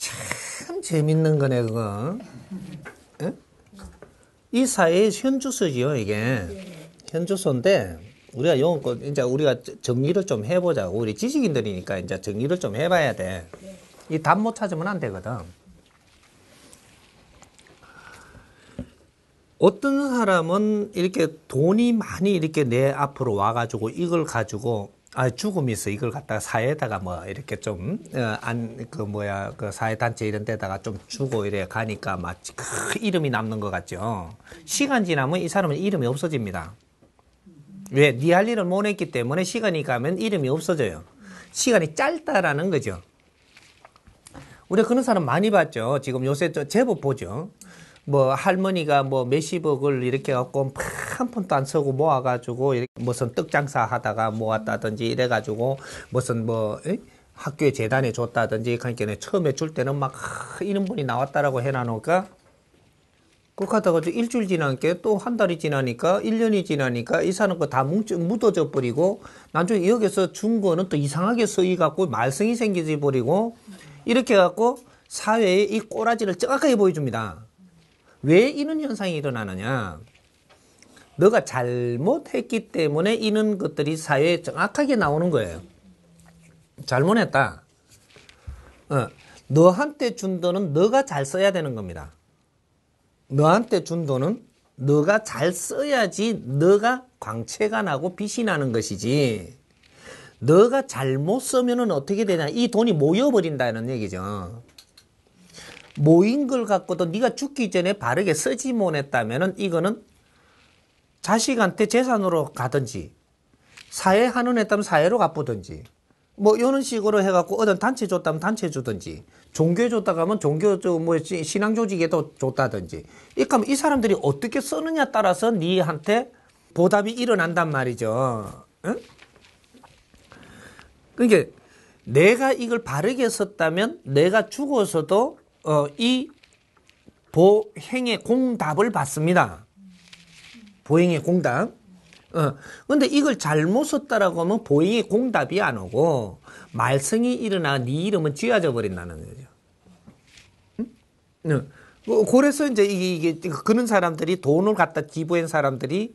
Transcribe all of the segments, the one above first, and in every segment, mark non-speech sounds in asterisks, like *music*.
참 재밌는 거네 그거. 에? 예? 이 사회의 현주소지요 이게 현주소인데 우리가 영어 그, 이제 우리가 정리를 좀 해보자고 우리 지식인들이니까 이제 정리를 좀 해봐야 돼. 이 답 못 찾으면 안 되거든. 어떤 사람은 이렇게 돈이 많이 이렇게 내 앞으로 와가지고 이걸 가지고 아, 죽음이 있어. 이걸 갖다가 사회에다가 뭐, 이렇게 좀, 어, 안, 그, 뭐야, 그 사회단체 이런 데다가 좀 주고 이래 가니까 마치 그 이름이 남는 것 같죠. 시간 지나면 이 사람은 이름이 없어집니다. 왜? 니 할 일을 못 했기 때문에 시간이 가면 이름이 없어져요. 시간이 짧다라는 거죠. 우리 그런 사람 많이 봤죠. 지금 요새 저 제법 보죠. 뭐 할머니가 뭐 몇십억을 이렇게 갖고 한 푼도 안 쓰고 모아가지고 무슨 떡 장사 하다가 모았다든지 이래가지고 무슨 뭐에 학교에 재단에 줬다든지 그러니까 처음에 줄 때는 막 이런 분이 나왔다라고 해놔놓을까 그렇다가지고 일주일 지나니까 또 한 달이 지나니까 일년이 지나니까 이 사는 거다 묻어져 버리고 나중에 여기서 준 거는 또 이상하게 쓰이 갖고 말썽이 생기지 버리고 이렇게 갖고 사회에 이 꼬라지를 정확하게 보여줍니다. 왜 이런 현상이 일어나느냐? 너가 잘못했기 때문에 이런 것들이 사회에 정확하게 나오는 거예요. 잘못했다. 어, 너한테 준 돈은 너가 잘 써야 되는 겁니다. 너한테 준 돈은 너가 잘 써야지 너가 광채가 나고 빛이 나는 것이지. 너가 잘못 쓰면 어떻게 되냐. 이 돈이 모여버린다는 얘기죠. 모인 걸 갖고도 네가 죽기 전에 바르게 쓰지 못했다면은 이거는 자식한테 재산으로 가든지 사회 하는 했다면 사회로 갚으든지 뭐 이런 식으로 해갖고 어떤 단체 줬다면 단체 주든지 종교에 줬다가 하면 종교 저뭐 신앙 조직에 도 줬다든지 그러니이 사람들이 어떻게 쓰느냐 따라서 니한테 보답이 일어난단 말이죠. 응? 그러니까 내가 이걸 바르게 썼다면 내가 죽어서도 어, 이 보행의 공답을 받습니다. 보행의 공답. 어, 근데 이걸 잘못 썼다라고 하면 보행의 공답이 안 오고 말썽이 일어나 네 이름은 쥐어져 버린다는 거죠. 응? 응. 뭐, 그래서 이제 이게, 이게 그런 사람들이 돈을 갖다 기부한 사람들이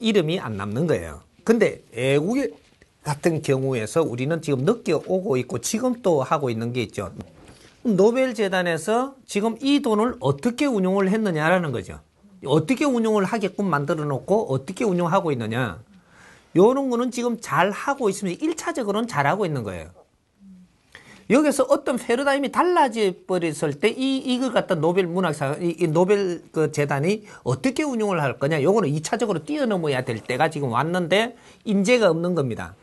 이름이 안 남는 거예요. 근데 애국의 같은 경우에서 우리는 지금 느껴오고 있고 지금 또 하고 있는 게 있죠. 노벨 재단에서 지금 이 돈을 어떻게 운용을 했느냐라는 거죠. 어떻게 운용을 하게끔 만들어 놓고 어떻게 운용하고 있느냐. 요런 거는 지금 잘 하고 있으면 1차적으로는 잘 하고 있는 거예요. 여기서 어떤 패러다임이 달라져 버렸을 때이 이걸 갖다 노벨 문학사 이, 이 노벨 그 재단이 어떻게 운용을 할 거냐 요거는 2차적으로 뛰어넘어야 될 때가 지금 왔는데 인재가 없는 겁니다.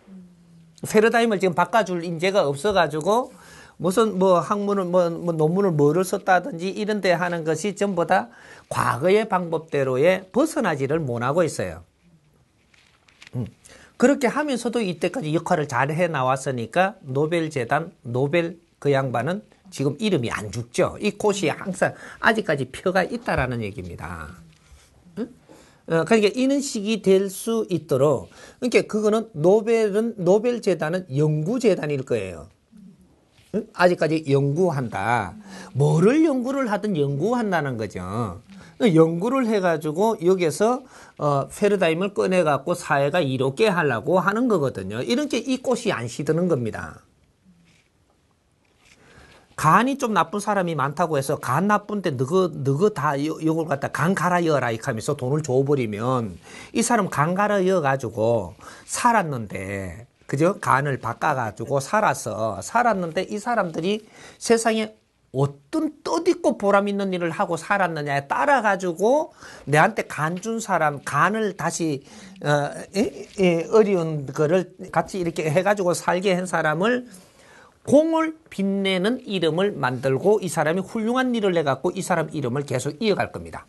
패러다임을 지금 바꿔줄 인재가 없어 가지고 무슨 뭐 학문을 뭐, 뭐 논문을 뭐를 썼다든지 이런 데 하는 것이 전부 다 과거의 방법대로의 벗어나지를 못하고 있어요. 음. 그렇게 하면서도 이때까지 역할을 잘 해 나왔으니까 노벨 재단 노벨 그 양반은 지금 이름이 안 죽죠. 이 꽃이 항상 아직까지 표가 있다라는 얘기입니다. 음? 어, 그러니까 이런 식이 될 수 있도록 그러니까 그거는 노벨은 노벨 재단은 연구 재단일 거예요. 아직까지 연구한다. 뭐를 연구를 하든 연구한다는 거죠. 연구를 해가지고 여기에서 어, 페르다임을 꺼내갖고 사회가 이롭게 하려고 하는 거거든요. 이런게 이 꽃이 안 시드는 겁니다. 간이 좀 나쁜 사람이 많다고 해서 간 나쁜데 너거 너거 다 요, 요걸 갖다 간 갈아여라 이 하면서 돈을 줘버리면 이 사람 간 갈아여 가지고 살았는데 그죠? 간을 바꿔가지고 살아서 살았는데 이 사람들이 세상에 어떤 떠있고 보람 있는 일을 하고 살았느냐에 따라 가지고 내한테 간 준 사람 간을 다시 어, 에, 에, 어려운 거를 같이 이렇게 해가지고 살게 한 사람을 공을 빛내는 이름을 만들고 이 사람이 훌륭한 일을 해갖고 이 사람 이름을 계속 이어갈 겁니다.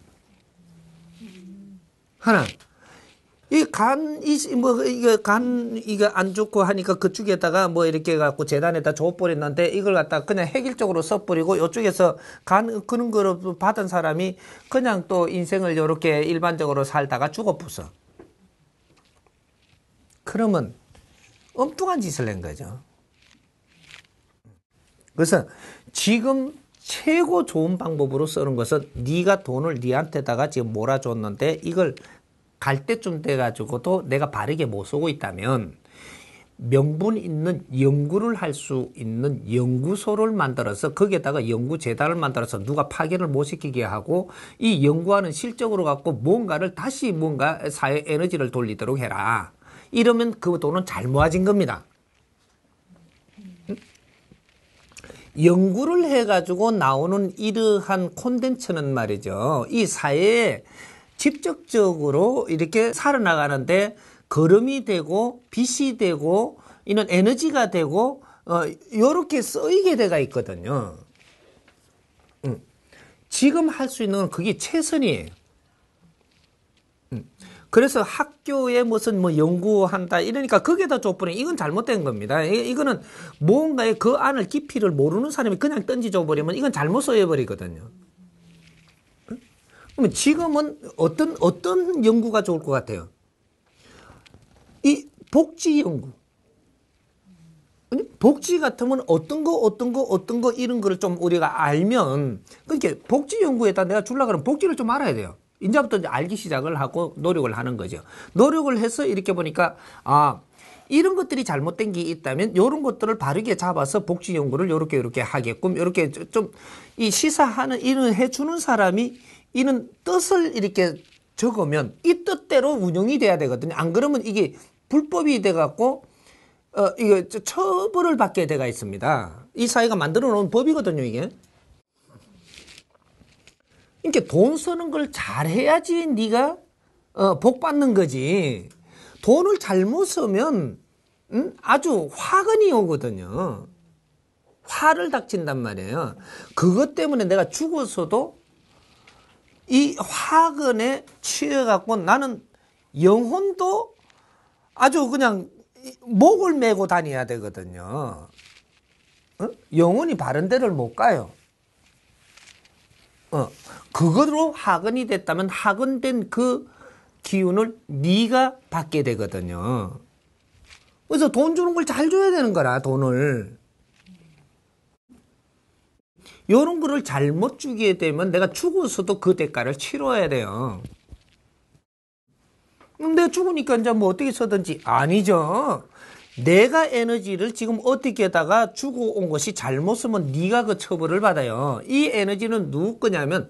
하나 이 간, 이, 뭐, 이거 간, 이거 안 좋고 하니까 그쪽에다가 뭐 이렇게 해갖고 재단에다 줘버렸는데 이걸 갖다 가 그냥 획일적으로 써버리고 이쪽에서 간, 그런 거로 받은 사람이 그냥 또 인생을 요렇게 일반적으로 살다가 죽어부서. 그러면 엉뚱한 짓을 낸 거죠. 그래서 지금 최고 좋은 방법으로 쓰는 것은 네가 돈을 니한테다가 지금 몰아줬는데 이걸 갈 때쯤 돼가지고도 내가 바르게 못 쓰고 있다면 명분 있는 연구를 할 수 있는 연구소를 만들어서 거기에다가 연구재단을 만들어서 누가 파견을 못 시키게 하고 이 연구하는 실적으로 갖고 뭔가를 다시 뭔가 사회 에너지를 돌리도록 해라. 이러면 그 돈은 잘 모아진 겁니다. 연구를 해가지고 나오는 이러한 콘텐츠는 말이죠. 이 사회에 직접적으로 이렇게 살아나가는데 걸음이 되고 빛이 되고 이런 에너지가 되고 어, 요렇게 쓰이게 돼가 있거든요. 음. 지금 할 수 있는 건 그게 최선이에요. 음. 그래서 학교에 무슨 뭐 연구한다 이러니까 그게 더 조건이 이건 잘못된 겁니다. 이, 이거는 뭔가의 그 안을 깊이를 모르는 사람이 그냥 던지줘 버리면 이건 잘못 써여 버리거든요. 그러면 지금은 어떤 어떤 연구가 좋을 것 같아요? 이 복지 연구. 복지 같으면 어떤 거 어떤 거 어떤 거 이런 거를 좀 우리가 알면 그러니 복지 연구에다 내가 줄라 그러면 복지를 좀 알아야 돼요. 이제부터 알기 시작을 하고 노력을 하는 거죠. 노력을 해서 이렇게 보니까 아 이런 것들이 잘못된 게 있다면 이런 것들을 바르게 잡아서 복지 연구를 이렇게 이렇게 하게끔 이렇게 좀 이 시사하는 이런 해주는 사람이 이는 뜻을 이렇게 적으면 이 뜻대로 운영이 돼야 되거든요. 안 그러면 이게 불법이 돼갖고 어, 이거 처벌을 받게 돼가 있습니다. 이 사회가 만들어 놓은 법이거든요, 이게. 이렇게 돈 쓰는 걸 잘해야지 네가 어, 복 받는 거지. 돈을 잘못 쓰면 음? 아주 화근이 오거든요. 화를 닥친단 말이에요. 그것 때문에 내가 죽어서도 이 화근에 취해갖고 나는 영혼도 아주 그냥 목을 메고 다녀야 되거든요. 어? 영혼이 바른 데를 못 가요. 어, 그거로 학원이 됐다면 학원된 그 기운을 네가 받게 되거든요. 그래서 돈 주는 걸 잘 줘야 되는 거라 돈을. 이런 거를 잘못 주게 되면 내가 죽어서도 그 대가를 치러야 돼요. 근데 죽으니까 이제 뭐 어떻게 써든지 아니죠. 내가 에너지를 지금 어떻게다가 주고 온 것이 잘못 쓰면 네가 그 처벌을 받아요. 이 에너지는 누구 거냐면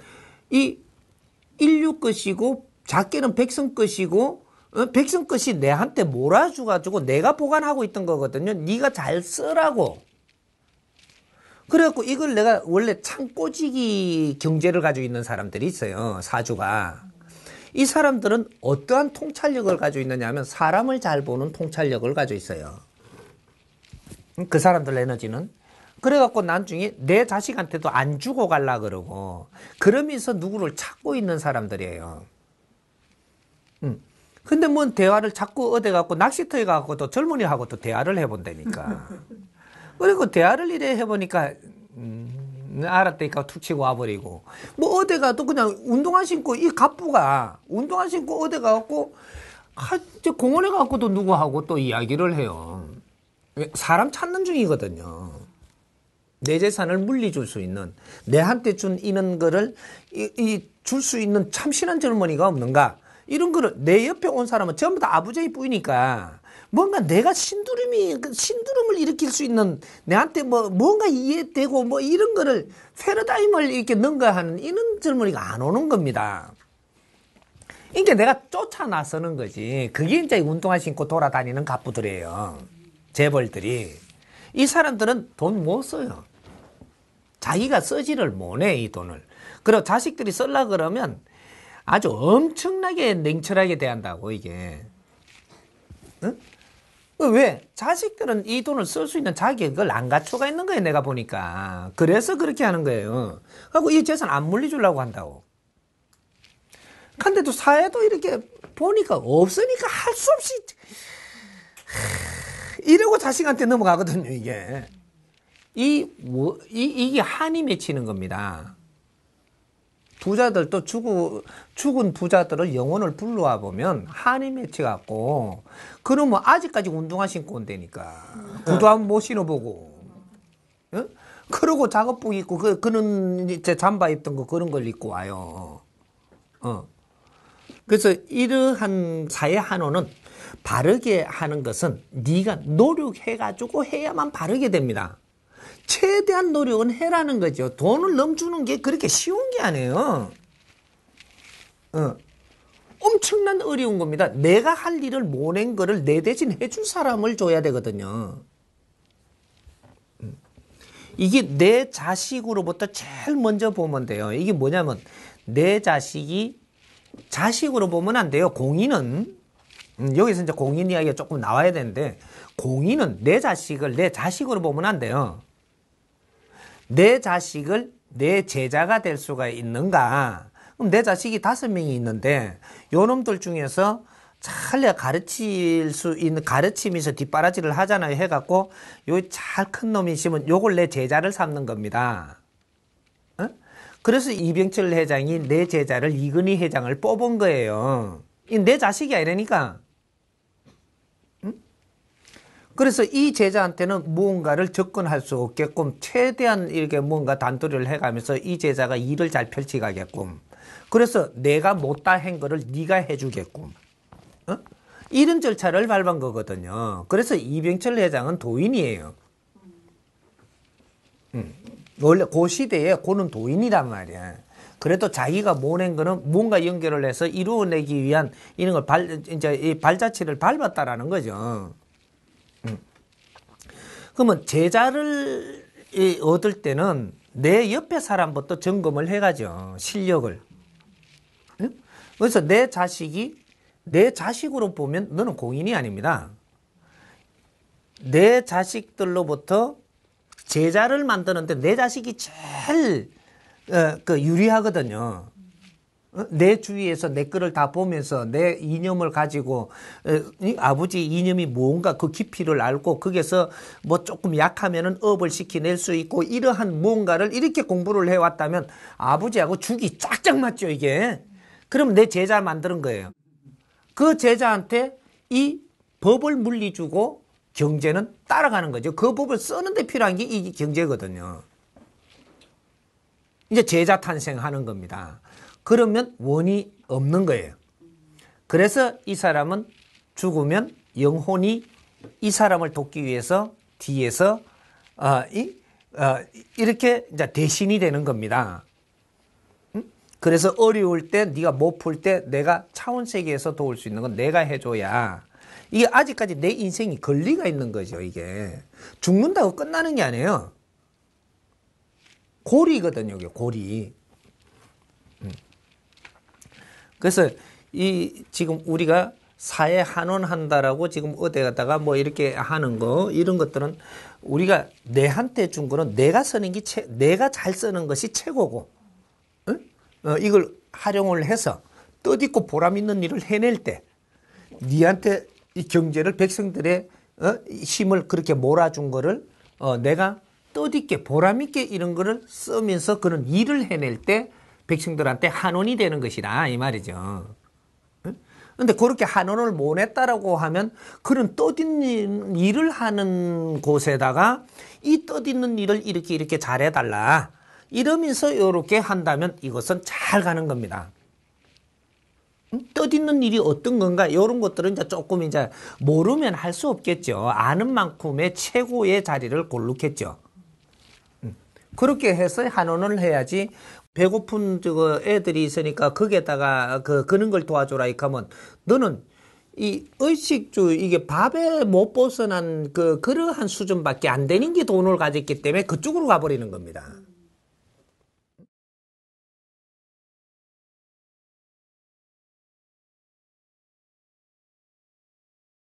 이 인류 것이고 작게는 백성 것이고 어, 백성 것이 내한테 몰아주가지고 내가 보관하고 있던 거거든요. 네가 잘 쓰라고. 그래갖고 이걸 내가 원래 창꼬지기 경제를 가지고 있는 사람들이 있어요. 사주가. 이 사람들은 어떠한 통찰력을 가지고 있느냐 하면 사람을 잘 보는 통찰력을 가지고 있어요. 그 사람들 에너지는. 그래갖고 나중에 내 자식한테도 안 주고 갈라 그러고 그러면서 누구를 찾고 있는 사람들이에요. 음. 근데 뭔 대화를 자꾸 얻어 갖고 낚시터에 가고도 젊은이하고 도 대화를 해본다니까. *laughs* 그리고 대화를 이래 해보니까 음, 알았다니까 툭 치고 와버리고 뭐 어디 가도 그냥 운동화 신고 이 갑부가 운동화 신고 어디 가갖고 하, 아, 저 공원에 가갖고도 누구하고 또 이야기를 해요. 사람 찾는 중이거든요. 내 재산을 물리 줄수 있는 내한테 준 이런 거를 이줄 이수 있는 참신한 젊은이가 없는가 이런 거를 내 옆에 온 사람은 전부 다 아부제이 뿌이니까 뭔가 내가 신두름이 신두름을 일으킬 수 있는 내한테 뭐 뭔가 이해되고 뭐 이런 거를 패러다임을 이렇게 능가하는 이런 젊은이가 안 오는 겁니다. 그러니까 내가 쫓아 나서는 거지. 그게 이제 운동화 신고 돌아다니는 갑부들이에요. 재벌들이. 이 사람들은 돈못 뭐 써요. 자기가 쓰지를 못해, 이 돈을. 그리고 자식들이 쓸라 그러면 아주 엄청나게 냉철하게 대한다고, 이게. 응? 왜? 자식들은 이 돈을 쓸 수 있는 자격을 안 갖춰가 있는 거예요, 내가 보니까. 그래서 그렇게 하는 거예요. 그리고 이 재산 안 물려주려고 한다고. 근데또 사회도 이렇게 보니까 없으니까 할 수 없이 이러고 자식한테 넘어가거든요, 이게. 이, 뭐, 이, 이게 한이 맺히는 겁니다. 부자들도 죽은, 죽은 부자들은 영혼을 불러와 보면 한이 맺혀갖고 그러면 아직까지 운동화 신고 온다니까 음. 구두 한번 못 신어보고 예? 그러고 작업복 입고 그, 그는 이제 잠바 입던 거 그런 걸 입고 와요 어. 그래서 이러한 사회 한호는 바르게 하는 것은 네가 노력해가지고 해야만 바르게 됩니다 최대한 노력은 해라는 거죠. 돈을 넘주는 게 그렇게 쉬운 게 아니에요. 어. 엄청난 어려운 겁니다. 내가 할 일을 못낸 거를 내 대신 해줄 사람을 줘야 되거든요. 음. 이게 내 자식으로부터 제일 먼저 보면 돼요. 이게 뭐냐면 내 자식이 자식으로 보면 안 돼요. 공인은 음, 여기서 이제 공인 이야기가 조금 나와야 되는데 공인은 내 자식을 내 자식으로 보면 안 돼요. 내 자식을 내 제자가 될 수가 있는가? 그럼 내 자식이 다섯 명이 있는데 요놈들 중에서 잘내 가르칠 수 있는 가르치면서 뒷바라지를 하잖아요 해갖고 요 잘 큰 놈이 시면 요걸 내 제자를 삼는 겁니다. 어? 그래서 이병철 회장이 내 제자를 이근희 회장을 뽑은 거예요. 내 자식이 아니라니까. 그래서 이 제자한테는 무언가를 접근할 수 없게끔 최대한 이렇게 뭔가 단도리를 해가면서 이 제자가 일을 잘 펼치가게끔 그래서 내가 못다 한 거를 네가 해주게끔 어? 이런 절차를 밟은 거거든요. 그래서 이병철 회장은 도인이에요. 음. 원래 그 시대에 고는 도인이란 말이야. 그래도 자기가 모낸 거는 뭔가 연결을 해서 이루어내기 위한 이런 걸 발, 이제 이 발자취를 밟았다라는 거죠. 음. 그러면 제자를 얻을 때는 내 옆에 사람부터 점검을 해가죠. 실력을. 그래서 내 자식이 내 자식으로 보면 너는 공인이 아닙니다. 내 자식들로부터 제자를 만드는데 내 자식이 제일 어, 그 유리하거든요. 어? 내 주위에서 내 거를 다 보면서 내 이념을 가지고 어, 아버지 이념이 뭔가 그 깊이를 알고 거기서 뭐 조금 약하면은 업을 시켜낼 수 있고 이러한 뭔가를 이렇게 공부를 해왔다면 아버지하고 죽이 쫙쫙 맞죠 이게 그럼 내 제자 만드는 거예요 그 제자한테 이 법을 물리주고 경제는 따라가는 거죠 그 법을 쓰는데 필요한 게 이 경제거든요 이제 제자 탄생하는 겁니다 그러면 원이 없는 거예요. 그래서 이 사람은 죽으면 영혼이 이 사람을 돕기 위해서 뒤에서 어, 이, 어, 이렇게 이제 대신이 되는 겁니다. 그래서 어려울 때 네가 못 풀 때 내가 차원 세계에서 도울 수 있는 건 내가 해줘야 이게 아직까지 내 인생이 권리가 있는 거죠 이게 죽는다고 끝나는 게 아니에요 고리거든요 이게 고리 음. 그래서 이 지금 우리가 사회 한원한다라고 지금 어디 갔다가 뭐 이렇게 하는 거 이런 것들은 우리가 내한테 준 거는 내가 쓰는 게 최, 내가 잘 쓰는 것이 최고고 응? 어, 이걸 활용을 해서 뜻있고 보람 있는 일을 해낼 때 니한테 이 경제를 백성들의 어? 힘을 그렇게 몰아준 거를 어, 내가 뜻있게 보람 있게 이런 거를 쓰면서 그런 일을 해낼 때 백성들한테 한원이 되는 것이다 이 말이죠. 근데 그렇게 한원을 못했다라고 하면 그런 떠있는 일을 하는 곳에다가 이 떠있는 일을 이렇게 이렇게 잘해달라 이러면서 이렇게 한다면 이것은 잘 가는 겁니다. 떠있는 일이 어떤 건가 이런 것들은 이제 조금 이제 모르면 할 수 없겠죠. 아는 만큼의 최고의 자리를 골랐겠죠. 그렇게 해서 한원을 해야지 배고픈 저거 애들이 있으니까 거기에다가 그 그런 걸 도와줘라 이하면 너는 이 의식주 이게 밥에 못 벗어난 그 그러한 수준밖에 안 되는 게 돈을 가졌기 때문에 그쪽으로 가버리는 겁니다.